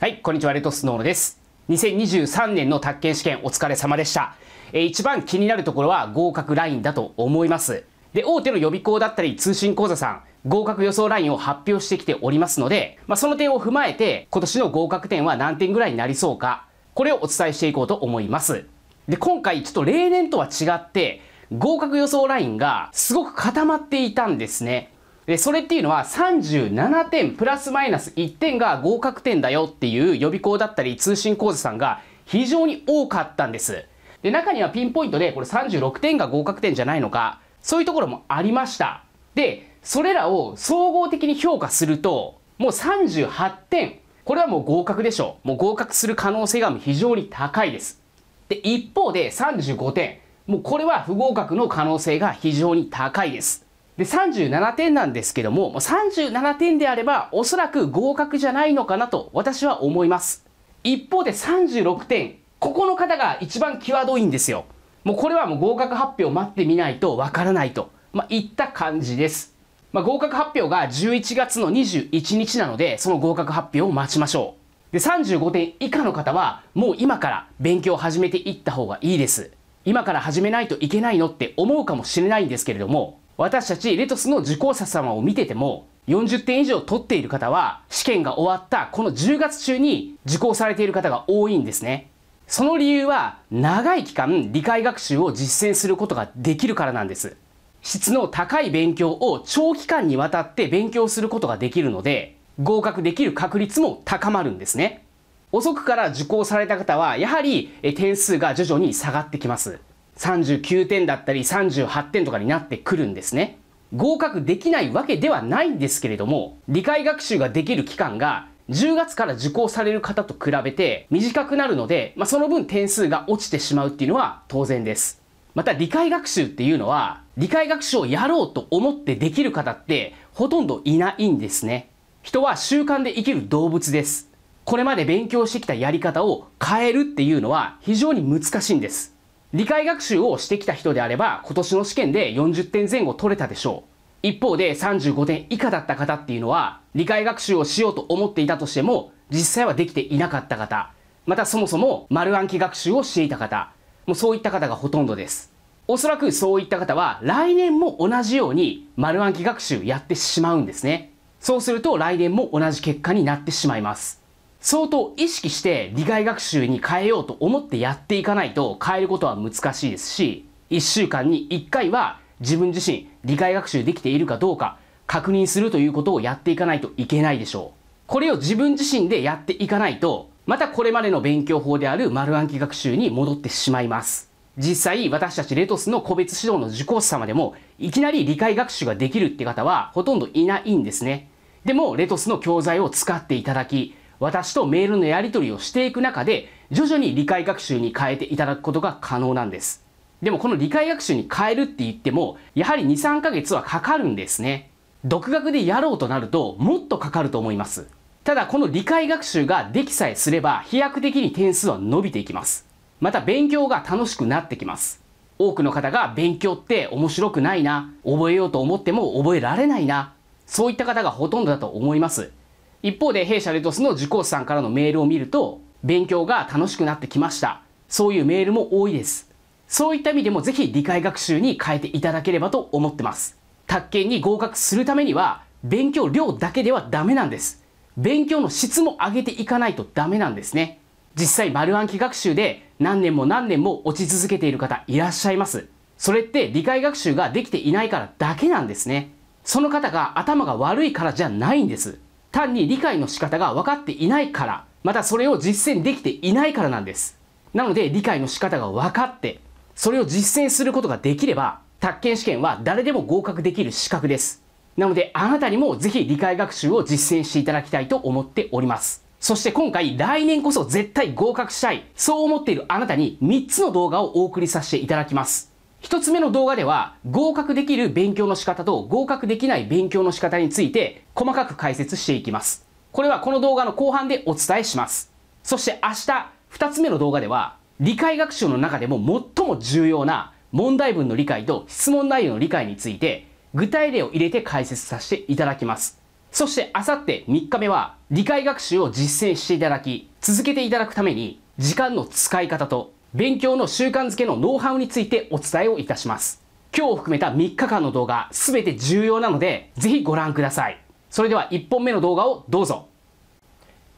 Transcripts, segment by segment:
はい、こんにちは、レトスノーノです。2023年の宅建試験お疲れ様でした。えー、一番気になるところは合格ラインだと思います。で、大手の予備校だったり通信講座さん、合格予想ラインを発表してきておりますので、まあ、その点を踏まえて、今年の合格点は何点ぐらいになりそうか、これをお伝えしていこうと思います。で、今回ちょっと例年とは違って、合格予想ラインがすごく固まっていたんですね。で、それっていうのは37点プラスマイナス1点が合格点だよっていう予備校だったり通信講座さんが非常に多かったんです。で、中にはピンポイントでこれ36点が合格点じゃないのか、そういうところもありました。で、それらを総合的に評価すると、もう38点。これはもう合格でしょう。もう合格する可能性が非常に高いです。で、一方で35点。もうこれは不合格の可能性が非常に高いです。で、37点なんですけども、37点であれば、おそらく合格じゃないのかなと、私は思います。一方で36点、ここの方が一番際どいんですよ。もうこれはもう合格発表待ってみないとわからないと、まあ、いった感じです。まあ、合格発表が11月の21日なので、その合格発表を待ちましょう。で、35点以下の方は、もう今から勉強を始めていった方がいいです。今から始めないといけないのって思うかもしれないんですけれども、私たちレトスの受講者様を見てても、40点以上取っている方は、試験が終わったこの10月中に受講されている方が多いんですね。その理由は、長い期間理解学習を実践することができるからなんです。質の高い勉強を長期間にわたって勉強することができるので、合格できる確率も高まるんですね。遅くから受講された方は、やはり点数が徐々に下がってきます。39点だったり38点とかになってくるんですね。合格できないわけではないんですけれども、理解学習ができる期間が10月から受講される方と比べて短くなるので、まあ、その分点数が落ちてしまうっていうのは当然です。また理解学習っていうのは、理解学習をやろうと思ってできる方ってほとんどいないんですね。人は習慣で生きる動物です。これまで勉強してきたやり方を変えるっていうのは非常に難しいんです。理解学習をしてきた人であれば、今年の試験で40点前後取れたでしょう。一方で35点以下だった方っていうのは、理解学習をしようと思っていたとしても、実際はできていなかった方、またそもそも丸暗記学習をしていた方、もうそういった方がほとんどです。おそらくそういった方は、来年も同じように丸暗記学習やってしまうんですね。そうすると来年も同じ結果になってしまいます。相当意識して利害学習に変えようと思ってやっていかないと変えることは難しいですし、1週間に1回は自分自身理解学習できているかどうか確認するということをやっていかないといけないでしょう。これを自分自身でやっていかないと、またこれまでの勉強法である丸暗記学習に戻ってしまいます。実際私たちレトスの個別指導の受講者様でもいきなり理解学習ができるって方はほとんどいないんですね。でもレトスの教材を使っていただき、私とメールのやり取りをしていく中で、徐々に理解学習に変えていただくことが可能なんです。でもこの理解学習に変えるって言っても、やはり2、3ヶ月はかかるんですね。独学でやろうとなると、もっとかかると思います。ただこの理解学習ができさえすれば、飛躍的に点数は伸びていきます。また勉強が楽しくなってきます。多くの方が勉強って面白くないな、覚えようと思っても覚えられないな、そういった方がほとんどだと思います。一方で弊社レトスの受講師さんからのメールを見ると勉強が楽しくなってきましたそういうメールも多いですそういった意味でもぜひ理解学習に変えていただければと思ってます宅建に合格するためには勉強量だけではダメなんです勉強の質も上げていかないとダメなんですね実際丸暗記学習で何年も何年も落ち続けている方いらっしゃいますそれって理解学習ができていないからだけなんですねその方が頭が悪いからじゃないんです単に理解の仕方が分かっていないから、またそれを実践できていないからなんです。なので理解の仕方が分かって、それを実践することができれば、宅建試験は誰でも合格できる資格です。なのであなたにもぜひ理解学習を実践していただきたいと思っております。そして今回来年こそ絶対合格したい、そう思っているあなたに3つの動画をお送りさせていただきます。一つ目の動画では合格できる勉強の仕方と合格できない勉強の仕方について細かく解説していきます。これはこの動画の後半でお伝えします。そして明日二つ目の動画では理解学習の中でも最も重要な問題文の理解と質問内容の理解について具体例を入れて解説させていただきます。そしてあさって3日目は理解学習を実践していただき続けていただくために時間の使い方と勉強の習慣づけのノウハウについてお伝えをいたします。今日を含めた3日間の動画、すべて重要なので、ぜひご覧ください。それでは1本目の動画をどうぞ。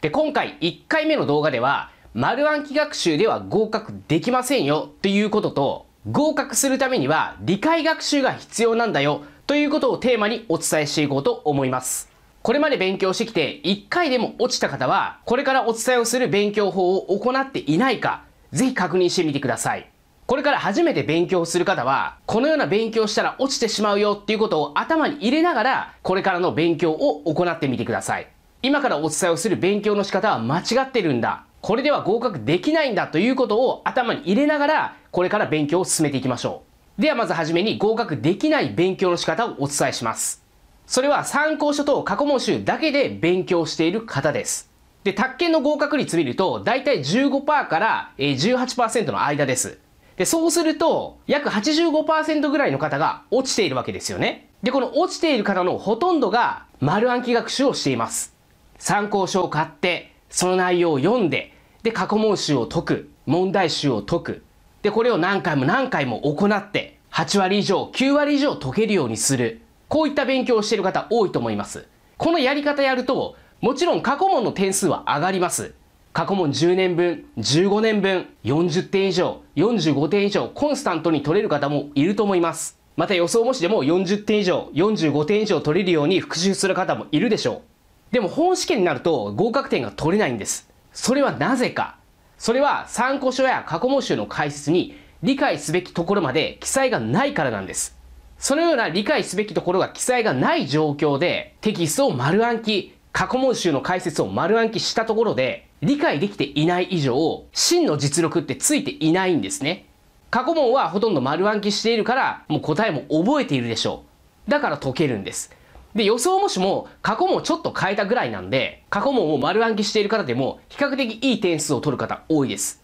で、今回1回目の動画では、丸暗記学習では合格できませんよということと、合格するためには理解学習が必要なんだよということをテーマにお伝えしていこうと思います。これまで勉強してきて1回でも落ちた方は、これからお伝えをする勉強法を行っていないか、ぜひ確認してみてください。これから初めて勉強する方は、このような勉強したら落ちてしまうよっていうことを頭に入れながら、これからの勉強を行ってみてください。今からお伝えをする勉強の仕方は間違ってるんだ。これでは合格できないんだということを頭に入れながら、これから勉強を進めていきましょう。ではまずはじめに合格できない勉強の仕方をお伝えします。それは参考書と過去問集だけで勉強している方です。で、宅建の合格率見ると、だいたい15%から18%の間です。で、そうすると、約85%ぐらいの方が落ちているわけですよね。で、この落ちている方のほとんどが丸暗記学習をしています。参考書を買って、その内容を読んで、で、過去問集を解く、問題集を解く。で、これを何回も何回も行って、8割以上、9割以上解けるようにする。こういった勉強をしている方多いと思います。このやり方やると、もちろん過去問の点数は上がります。過去問10年分、15年分、40点以上、45点以上、コンスタントに取れる方もいると思います。また予想模試でも40点以上、45点以上取れるように復習する方もいるでしょう。でも本試験になると合格点が取れないんです。それはなぜか。それは参考書や過去問集の解説に理解すべきところまで記載がないからなんです。そのような理解すべきところが記載がない状況でテキストを丸暗記、過去問集の解説を丸暗記したところで、理解できていない以上、真の実力ってついていないんですね。過去問はほとんど丸暗記しているから、もう答えも覚えているでしょう。だから解けるんです。で、予想もしも過去問をちょっと変えたぐらいなんで、過去問を丸暗記している方でも比較的いい点数を取る方多いです。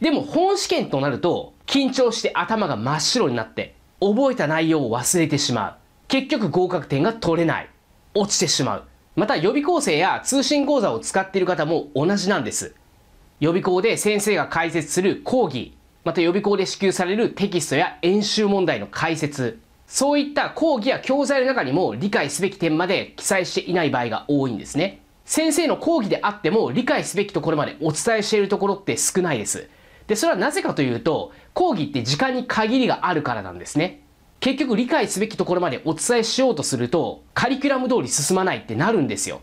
でも本試験となると、緊張して頭が真っ白になって、覚えた内容を忘れてしまう。結局合格点が取れない。落ちてしまう。また予備校生や通信講座を使っている方も同じなんです。予備校で先生が解説する講義、また予備校で支給されるテキストや演習問題の解説、そういった講義や教材の中にも理解すべき点まで記載していない場合が多いんですね。先生の講義であっても理解すべきところまでお伝えしているところって少ないです。で、それはなぜかというと、講義って時間に限りがあるからなんですね。結局理解すべきところまでお伝えしようとすると、カリキュラム通り進まないってなるんですよ。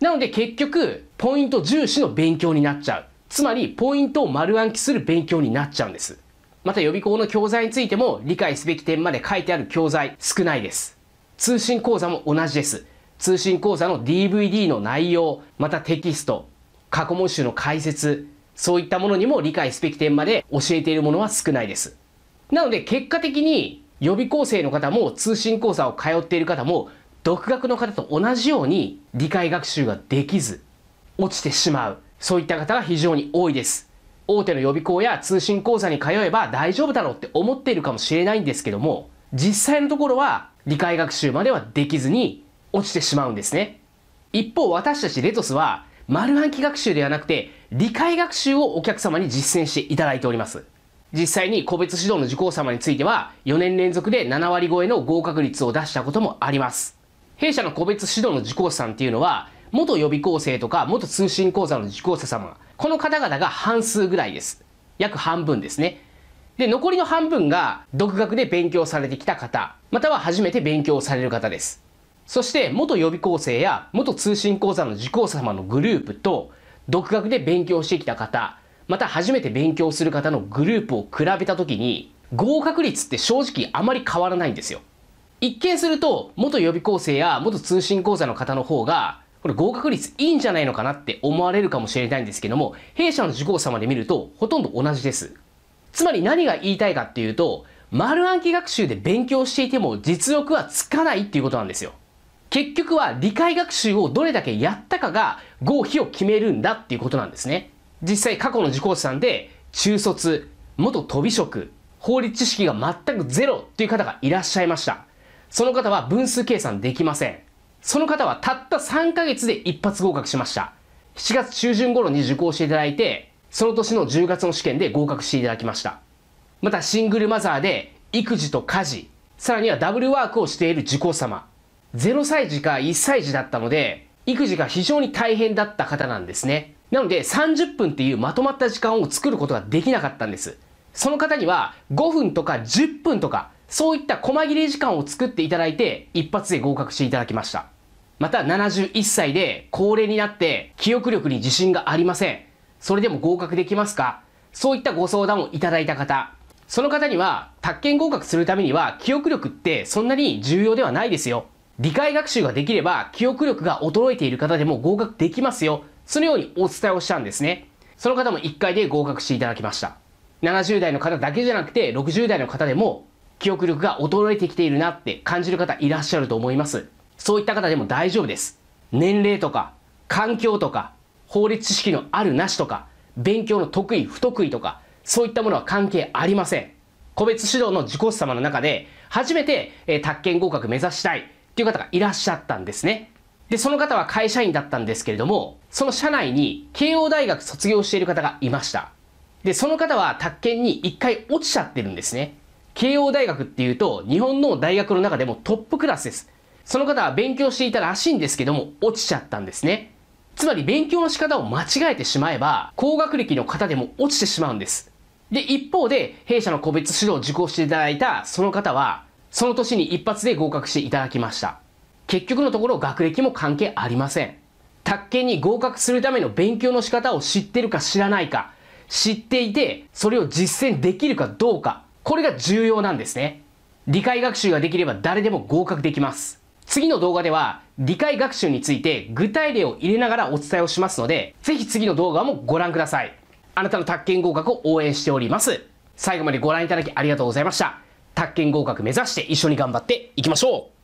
なので結局、ポイント重視の勉強になっちゃう。つまり、ポイントを丸暗記する勉強になっちゃうんです。また予備校の教材についても理解すべき点まで書いてある教材少ないです。通信講座も同じです。通信講座の DVD の内容、またテキスト、過去問集の解説、そういったものにも理解すべき点まで教えているものは少ないです。なので結果的に予備校生の方も通信講座を通っている方も独学の方と同じように理解学習ができず落ちてしまうそういった方が非常に多いです大手の予備校や通信講座に通えば大丈夫だろうって思っているかもしれないんですけども実際のところは理解学習まではできずに落ちてしまうんですね一方私たちレトスは丸暗記学習ではなくて理解学習をお客様に実践していただいております実際に個別指導の受講様については、4年連続で7割超えの合格率を出したこともあります。弊社の個別指導の受講者さんっていうのは、元予備校生とか元通信講座の受講者様、この方々が半数ぐらいです。約半分ですね。で、残りの半分が独学で勉強されてきた方、または初めて勉強される方です。そして、元予備校生や元通信講座の受講者様のグループと、独学で勉強してきた方、また初めて勉強する方のグループを比べた時に合格率って正直あまり変わらないんですよ。一見すると元予備校生や元通信講座の方の方がこれ合格率いいんじゃないのかなって思われるかもしれないんですけども弊社の受講者まで見るとほとんど同じです。つまり何が言いたいかっていうと丸暗記学習で勉強していても実力はつかないっていうことなんですよ。結局は理解学習をどれだけやったかが合否を決めるんだっていうことなんですね。実際過去の受講者さんで中卒、元飛び職、法律知識が全くゼロっていう方がいらっしゃいました。その方は分数計算できません。その方はたった3ヶ月で一発合格しました。7月中旬頃に受講していただいて、その年の10月の試験で合格していただきました。またシングルマザーで育児と家事、さらにはダブルワークをしている受講様。0歳児か1歳児だったので、育児が非常に大変だった方なんですね。なので30分っていうまとまった時間を作ることができなかったんです。その方には5分とか10分とかそういった細切れ時間を作っていただいて一発で合格していただきました。また71歳で高齢になって記憶力に自信がありません。それでも合格できますかそういったご相談をいただいた方。その方には、宅建合格するためには記憶力ってそんなに重要ではないですよ。理解学習ができれば記憶力が衰えている方でも合格できますよ。そのようにお伝えをしたんですね。その方も1回で合格していただきました。70代の方だけじゃなくて、60代の方でも、記憶力が衰えてきているなって感じる方いらっしゃると思います。そういった方でも大丈夫です。年齢とか、環境とか、法律知識のあるなしとか、勉強の得意不得意とか、そういったものは関係ありません。個別指導の受講師様の中で、初めて、えー、宅建合格目指したいっていう方がいらっしゃったんですね。で、その方は会社員だったんですけれども、その社内に慶応大学卒業している方がいました。で、その方は宅建に一回落ちちゃってるんですね。慶応大学っていうと、日本の大学の中でもトップクラスです。その方は勉強していたらしいんですけども、落ちちゃったんですね。つまり勉強の仕方を間違えてしまえば、高学歴の方でも落ちてしまうんです。で、一方で、弊社の個別指導を受講していただいたその方は、その年に一発で合格していただきました。結局のところ学歴も関係ありません。宅建に合格するための勉強の仕方を知ってるか知らないか、知っていて、それを実践できるかどうか、これが重要なんですね。理解学習ができれば誰でも合格できます。次の動画では、理解学習について具体例を入れながらお伝えをしますので、ぜひ次の動画もご覧ください。あなたの宅建合格を応援しております。最後までご覧いただきありがとうございました。宅建合格目指して一緒に頑張っていきましょう